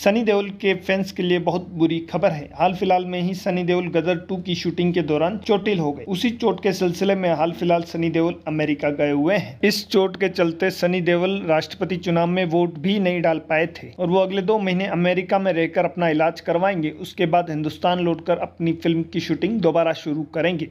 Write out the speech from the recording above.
सनी देओल के फैंस के लिए बहुत बुरी खबर है हाल फिलहाल में ही सनी देओल गदर 2 की शूटिंग के दौरान चोटिल हो गए उसी चोट के सिलसिले में हाल फिलहाल सनी देओल अमेरिका गए हुए हैं इस चोट के चलते सनी देओल राष्ट्रपति चुनाव में वोट भी नहीं डाल पाए थे और वो अगले दो महीने अमेरिका में रहकर अपना इलाज करवाएंगे उसके बाद हिंदुस्तान लौट अपनी फिल्म की शूटिंग दोबारा शुरू करेंगे